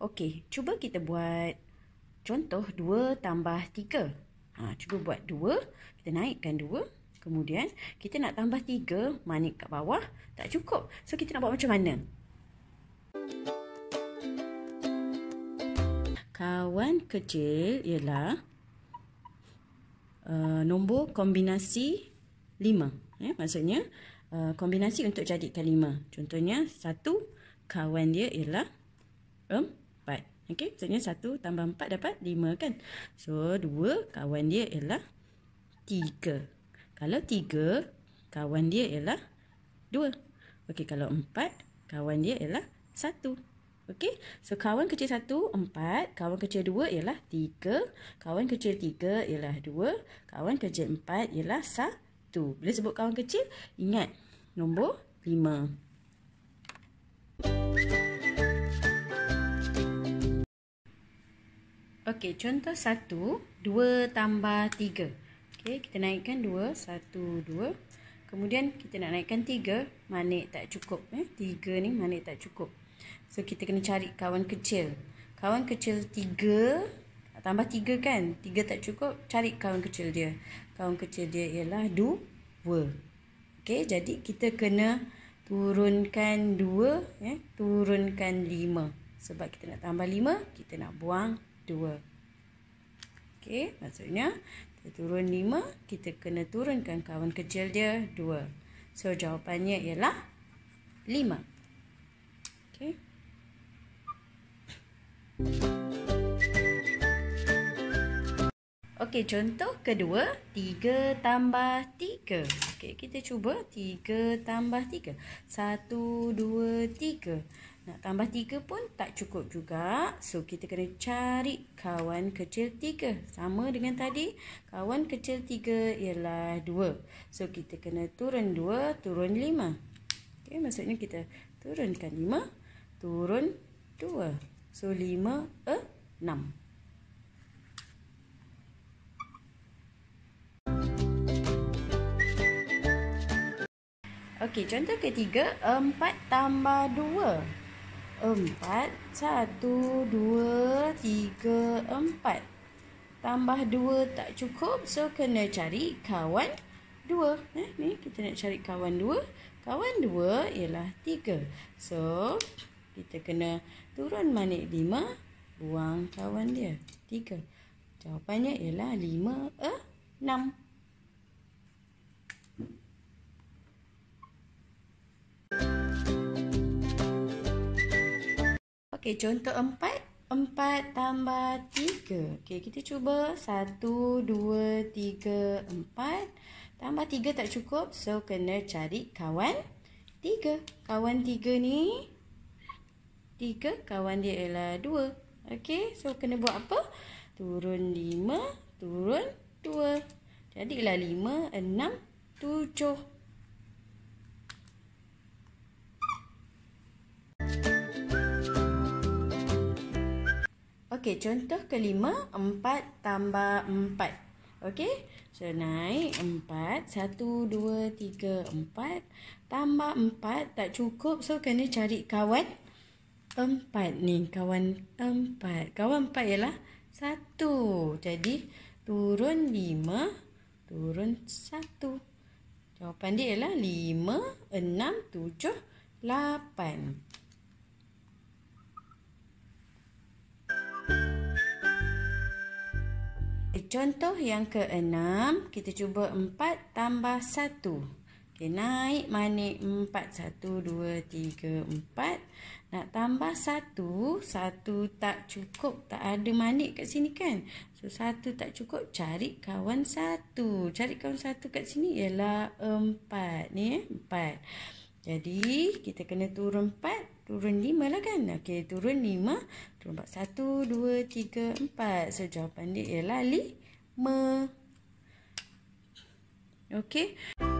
Okey, cuba kita buat contoh 2 tambah 3. Ha, cuba buat 2, kita naikkan 2. Kemudian, kita nak tambah 3, manik kat bawah, tak cukup. So, kita nak buat macam mana? Kawan kecil ialah uh, nombor kombinasi 5. Eh, ya, maksudnya, uh, kombinasi untuk jadikan 5. Contohnya, satu kawan dia ialah 4. Um, Okey, maksudnya 1 tambah 4 dapat 5 kan? So, 2 kawan dia ialah 3. Kalau 3, kawan dia ialah 2. Okey, kalau 4, kawan dia ialah 1. Okey, so kawan kecil 1, 4. Kawan kecil 2 ialah 3. Kawan kecil 3 ialah 2. Kawan kecil 4 ialah 1. Bila sebut kawan kecil, ingat nombor 5. Okey, contoh 1, 2 tambah 3. Okey, kita naikkan 2, 1, 2. Kemudian kita nak naikkan 3, manik tak cukup. Eh? 3 ni manik tak cukup. So, kita kena cari kawan kecil. Kawan kecil 3, tambah 3 kan? 3 tak cukup, cari kawan kecil dia. Kawan kecil dia ialah 2. Okey, jadi kita kena turunkan 2, eh? turunkan 5. Sebab kita nak tambah 5, kita nak buang dua, Okey, maksudnya kita turun lima kita kena turunkan kawan kecil dia dua, So jawapannya ialah lima, Okey. Okey, contoh kedua, tiga tambah tiga, Okey, kita cuba tiga tambah tiga satu dua tiga. Nak tambah tiga pun tak cukup juga. So, kita kena cari kawan kecil tiga Sama dengan tadi, kawan kecil tiga ialah dua. So, kita kena turun dua, turun lima. Okay, maksudnya kita turunkan lima, turun dua. So, lima e, enam. 6. Okey, contoh ketiga, empat tambah dua empat satu dua tiga empat tambah dua tak cukup so kena cari kawan dua eh, ni kita nak cari kawan dua kawan dua ialah tiga so kita kena turun manik lima buang kawan dia tiga jawapannya ialah lima eh, enam eh, Okey, contoh empat. Empat tambah tiga. Okey, kita cuba. Satu, dua, tiga, empat. Tambah tiga tak cukup. So, kena cari kawan tiga. Kawan tiga ni. Tiga, kawan dia ialah dua. Okey, so kena buat apa? Turun lima, turun dua. Jadilah lima, enam, tujuh. Okey, contoh kelima, 4 tambah 4. Okey, so naik 4, 1, 2, 3, 4, tambah 4, tak cukup, so kena cari kawan 4 ni, kawan 4. Kawan 4 ialah 1, jadi turun 5, turun 1. Jawapan dia ialah 5, 6, 7, 8. Contoh yang keenam, kita cuba 4 tambah 1. Okay, naik manik 4, 1, 2, 3, 4. Nak tambah 1, 1 tak cukup, tak ada manik kat sini kan? So, 1 tak cukup, cari kawan 1. Cari kawan 1 kat sini ialah 4. Ni, 4. Eh? Jadi, kita kena turun 4. Turun lima lah kan? Okey, turun lima, Turun satu, dua, tiga, empat, So, jawapan dia ialah 5. Okey. Okey.